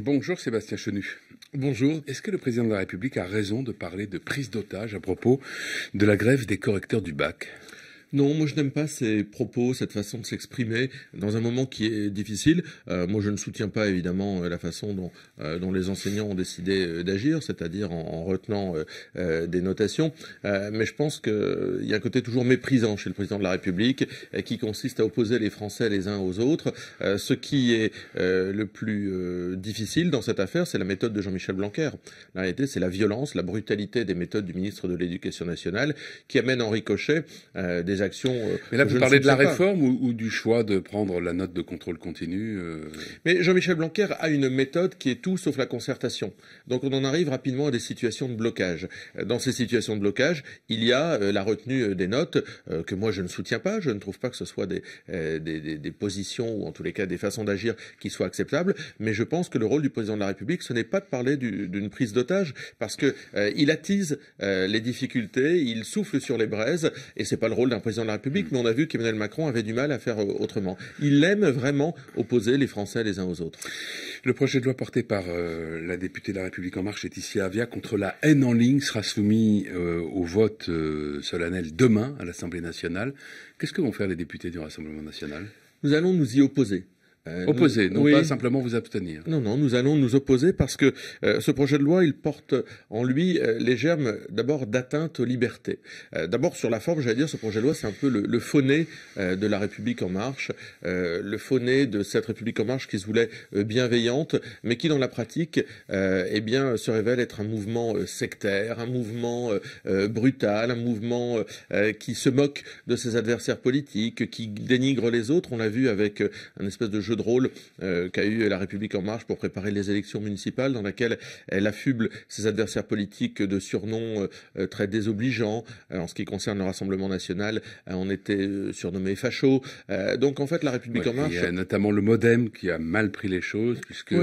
Bonjour Sébastien Chenu. Bonjour. Est-ce que le président de la République a raison de parler de prise d'otage à propos de la grève des correcteurs du bac non, moi je n'aime pas ces propos, cette façon de s'exprimer dans un moment qui est difficile. Euh, moi je ne soutiens pas évidemment euh, la façon euh, dont, les enseignants ont décidé d'agir, c'est-à-dire en, retenant des notations. mais je pense qu'il y a un côté toujours méprisant chez le président de la République qui consiste à opposer les Français les uns aux autres. ce qui est le plus difficile dans cette affaire, c'est la méthode de Jean-Michel Blanquer. La réalité, c'est la violence, la brutalité des méthodes du ministre de l'Éducation nationale qui amène Henri Cochet des actions. Euh, Mais là, vous parlez de la réforme ou, du choix de prendre la note de contrôle continu euh Mais Jean-Michel Blanquer a une méthode qui est tout sauf la concertation. Donc on en arrive rapidement à des situations de blocage. Dans ces situations de blocage, il y a euh, la retenue des notes que moi je ne soutiens pas. Je ne trouve pas que ce soit des, positions ou en tous les cas des façons d'agir qui soient acceptables. Mais je pense que le rôle du président de la République, ce n'est pas de parler d'une prise d'otage parce que il attise les difficultés, il souffle sur les braises et c'est pas le rôle d'un président de la République, mm. mais on a vu qu'Emmanuel Macron avait du mal à faire euh, autrement. Il aime vraiment opposer les Français les uns aux autres. Le projet de loi porté par euh, la députée de la République en marche, Laetitia Avia, contre la haine en ligne sera soumis euh, au vote solennel demain à l'Assemblée nationale. Qu'est-ce que vont faire les députés du Rassemblement national Nous allons nous y opposer. Euh, opposer, non pas simplement vous abstenir. Non, non, nous allons nous opposer parce que euh, ce projet de loi, il porte en lui euh, les germes d'abord d'atteinte aux libertés. d'abord sur la forme, j'allais dire, ce projet de loi, c'est un peu le, fauné de la République en marche, le fauné de cette République en marche qui se voulait bienveillante, mais qui dans la pratique, eh bien, se révèle être un mouvement sectaire, un mouvement brutal, un mouvement qui se moque de ses adversaires politiques, qui dénigre les autres. On l'a vu avec un espèce de jeu drôle euh, qu'a eu La République En Marche pour préparer les élections municipales, dans laquelle elle affuble ses adversaires politiques de surnoms euh, euh, très désobligeants. en ce qui concerne le Rassemblement National, on était surnommé facho. donc en fait, La République En Marche... Il y a notamment le Modem qui a mal pris les choses, puisque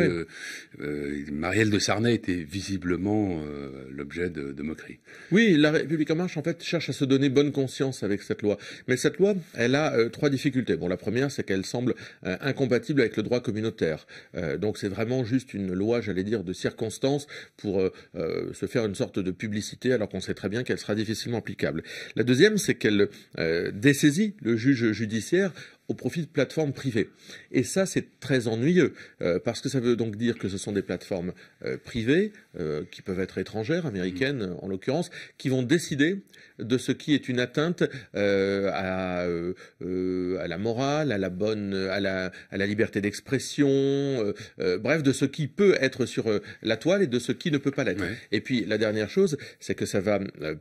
Marielle de Sarnay était visiblement l'objet de, moqueries. Oui, La République En Marche, en fait, cherche à se donner bonne conscience avec cette loi. Mais cette loi, elle a trois difficultés. Bon, la première, c'est qu'elle semble incompatible avec le droit communautaire. Euh, donc c'est vraiment juste une loi, j'allais dire, de circonstance pour euh, euh, se faire une sorte de publicité alors qu'on sait très bien qu'elle sera difficilement applicable. La deuxième, c'est qu'elle dessaisit le juge judiciaire au profit de plateformes privées. Et ça, c'est très ennuyeux, euh, parce que ça veut donc dire que ce sont des plateformes euh, privées, euh, qui peuvent être étrangères, américaines mm. en l'occurrence, qui vont décider de ce qui est une atteinte à, la morale, à la bonne, à la, à la liberté d'expression, bref, de ce qui peut être sur la toile et de ce qui ne peut pas l'être. Et puis la dernière chose, c'est que ça va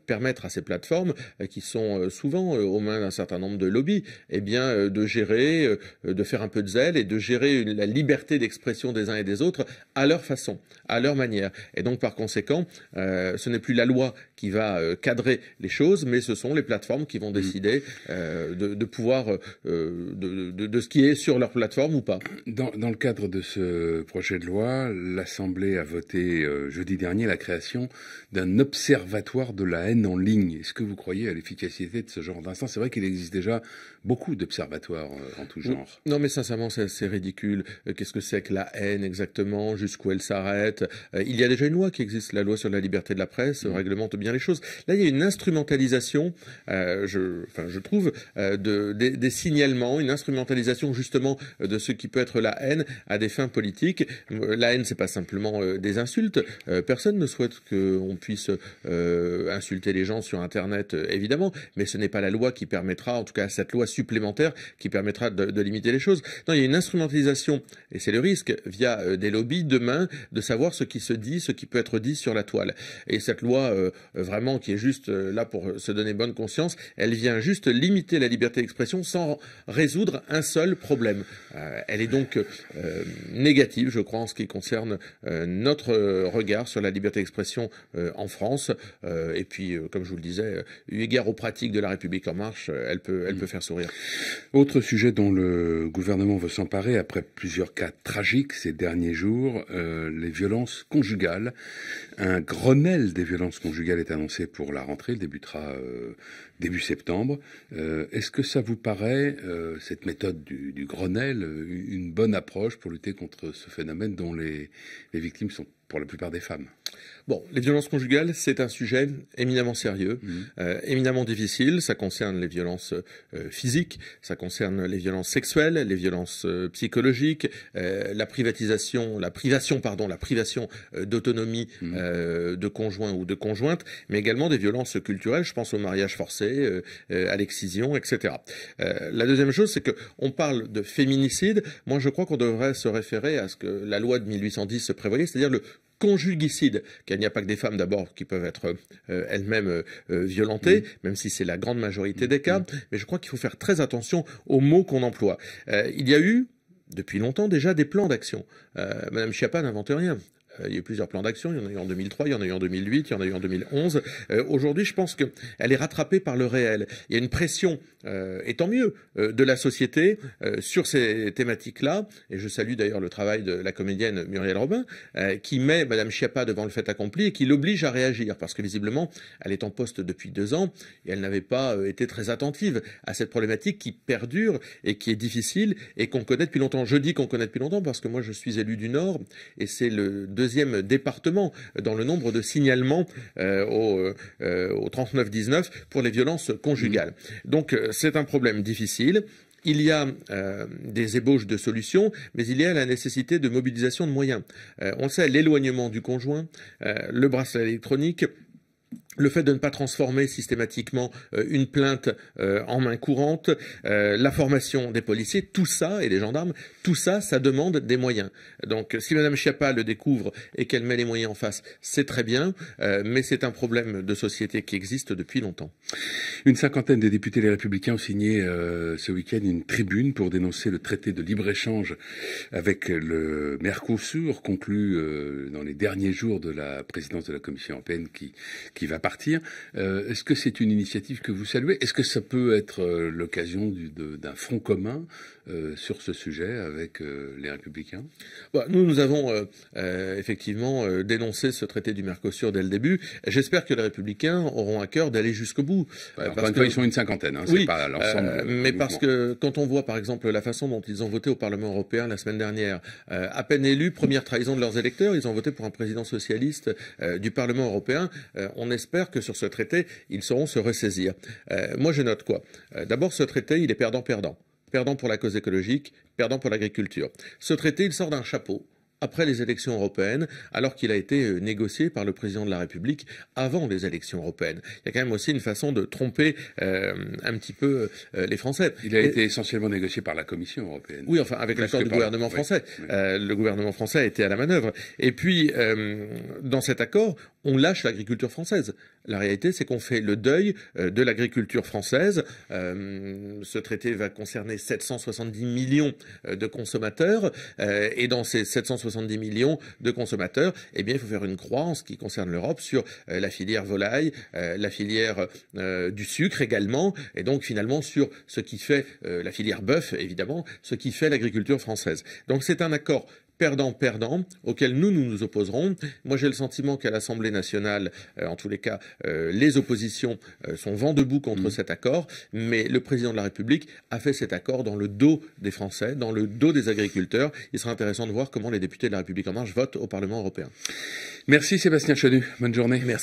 permettre à ces plateformes, qui sont souvent aux mains d'un certain nombre de lobbies, et eh bien, de gérer, euh, de faire un peu de zèle et de gérer la liberté d'expression des uns et des autres à leur façon, à leur manière. Et donc par conséquent, euh, ce n'est plus la loi qui va euh, cadrer les choses, mais ce sont les plateformes qui vont mm. décider de, pouvoir de, ce qui est sur leur plateforme ou pas. Dans, dans le cadre de ce projet de loi, l'Assemblée a voté jeudi dernier la création d'un observatoire de la haine en ligne. Est-ce que vous croyez à l'efficacité de ce genre d'instance C'est vrai qu'il existe déjà beaucoup d'observatoires euh, en tout genre. Non, mais sincèrement, c'est ridicule. Euh, qu'est-ce que c'est que la haine exactement Jusqu'où elle s'arrête euh, Il y a déjà une loi qui existe, la loi sur la liberté de la presse, mmh. réglemente bien les choses. Là, il y a une instrumentalisation, je, je trouve, de, des, signalements, une instrumentalisation justement de ce qui peut être la haine à des fins politiques. La haine, c'est pas simplement des insultes. personne ne souhaite qu'on puisse insulter les gens sur Internet, évidemment, mais ce n'est pas la loi qui permettra, en tout cas cette loi supplémentaire, qui permettra de, limiter les choses. Non, il y a une instrumentalisation, et c'est le risque, via euh, des lobbies demain, de savoir ce qui se dit, ce qui peut être dit sur la toile. Et cette loi, euh, euh, vraiment, qui est juste là pour se donner bonne conscience, elle vient juste limiter la liberté d'expression sans résoudre un seul problème. elle est donc négative, je crois, en ce qui concerne notre regard sur la liberté d'expression en France. et puis, comme je vous le disais, eu égard aux pratiques de la République en marche, elle peut, elle peut mm. faire sourire. Autre sujet dont le gouvernement veut s'emparer après plusieurs cas tragiques ces derniers jours, euh, les violences conjugales. Un Grenelle des violences conjugales est annoncé pour la rentrée. Il débutera euh, début septembre. Euh, est-ce que ça vous paraît, euh, cette méthode du, Grenelle, euh, une bonne approche pour lutter contre ce phénomène dont les, victimes sont pour la plupart des femmes Bon, les violences conjugales, c'est un sujet éminemment sérieux, mmh. éminemment difficile. Ça concerne les violences physiques, ça concerne les violences sexuelles, les violences psychologiques, la privatisation, la privation, pardon, la privation d'autonomie mmh. de conjoint ou de conjointe, mais également des violences culturelles. Je pense au mariage forcé, à l'excision, etc. la deuxième chose, c'est qu'on parle de féminicide. Moi, je crois qu'on devrait se référer à ce que la loi de 1810 se prévoyait, c'est-à-dire le conjugicide, qu'il il n'y a pas que des femmes d'abord qui peuvent être elles-mêmes violentées, même si c'est la grande majorité des cas, mais je crois qu'il faut faire très attention aux mots qu'on emploie. il y a eu, depuis longtemps déjà des plans d'action. Euh, Madame Chiappa n'invente rien. Euh, il y a eu plusieurs plans d'action, il y en a eu en 2003, il y en a eu en 2008, il y en a eu en 2011. Euh, aujourd'hui, je pense qu'elle est rattrapée par le réel. Il y a une pression, euh, et tant mieux, de la société sur ces thématiques-là, et je salue d'ailleurs le travail de la comédienne Muriel Robin, qui met Madame Schiappa devant le fait accompli et qui l'oblige à réagir, parce que visiblement, elle est en poste depuis deux ans, et elle n'avait pas été très attentive à cette problématique qui perdure et qui est difficile, et qu'on connaît depuis longtemps. Je dis qu'on connaît depuis longtemps, parce que moi, je suis élu du Nord, et c'est le deuxième département dans le nombre de signalements euh, au, euh, au 39 pour les violences conjugales. Mmh. Donc euh, c'est un problème difficile. Il y a des ébauches de solutions, mais il y a la nécessité de mobilisation de moyens. on sait, l'éloignement du conjoint, le bracelet électronique, le fait de ne pas transformer systématiquement euh, une plainte euh, en main courante, euh, la formation des policiers, tout ça, et des gendarmes, tout ça, ça demande des moyens. Donc si Mme Schiappa le découvre et qu'elle met les moyens en face, c'est très bien, mais c'est un problème de société qui existe depuis longtemps. Une cinquantaine de députés Les Républicains ont signé ce week-end une tribune pour dénoncer le traité de libre-échange avec le Mercosur, conclu dans les derniers jours de la présidence de la Commission européenne qui, qui va partir. Euh, est-ce que c'est une initiative que vous saluez Est-ce que ça peut être euh, l'occasion d'un front commun euh, sur ce sujet avec les Républicains bah, Nous, nous avons effectivement dénoncé ce traité du Mercosur dès le début. J'espère que les Républicains auront à cœur d'aller jusqu'au bout. Alors, parce Fois, ils sont une cinquantaine, hein, pas l'ensemble. mais parce que quand on voit par exemple la façon dont ils ont voté au Parlement européen la semaine dernière, à peine élus, première trahison de leurs électeurs, ils ont voté pour un président socialiste du Parlement européen. on espère j'espère que sur ce traité, ils sauront se ressaisir. Euh, moi, je note quoi euh, D'abord, ce traité, il est perdant-perdant. Perdant pour la cause écologique, perdant pour l'agriculture. Ce traité, il sort d'un chapeau après les élections européennes, alors qu'il a été euh, négocié par le président de la République avant les élections européennes. Il y a quand même aussi une façon de tromper euh, un petit peu euh, les Français. Il a été essentiellement négocié par la Commission européenne. Oui, enfin, avec l'accord du gouvernement français. le gouvernement français a été à la manœuvre. Et puis, dans cet accord, on lâche l'agriculture française. La réalité, c'est qu'on fait le deuil euh, de l'agriculture française. Euh, ce traité va concerner 770 euh, millions de consommateurs. et dans ces 770 millions de consommateurs, il faut faire une croix en ce qui concerne l'Europe sur la filière volaille, la filière du sucre également. Et donc, finalement, sur ce qui fait la filière bœuf, évidemment, ce qui fait l'agriculture française. Donc, c'est un accord perdant-perdant auquel nous, nous nous opposerons. Moi, j'ai le sentiment qu'à l'Assemblée nationale, euh, en tous les cas, euh, les oppositions euh, sont vent debout contre mhm. cet accord, mais le président de la République a fait cet accord dans le dos des Français, dans le dos des agriculteurs. Il sera intéressant de voir comment les députés de la République en marche votent au Parlement européen. Merci Sébastien Chenu. Bonne journée. Merci.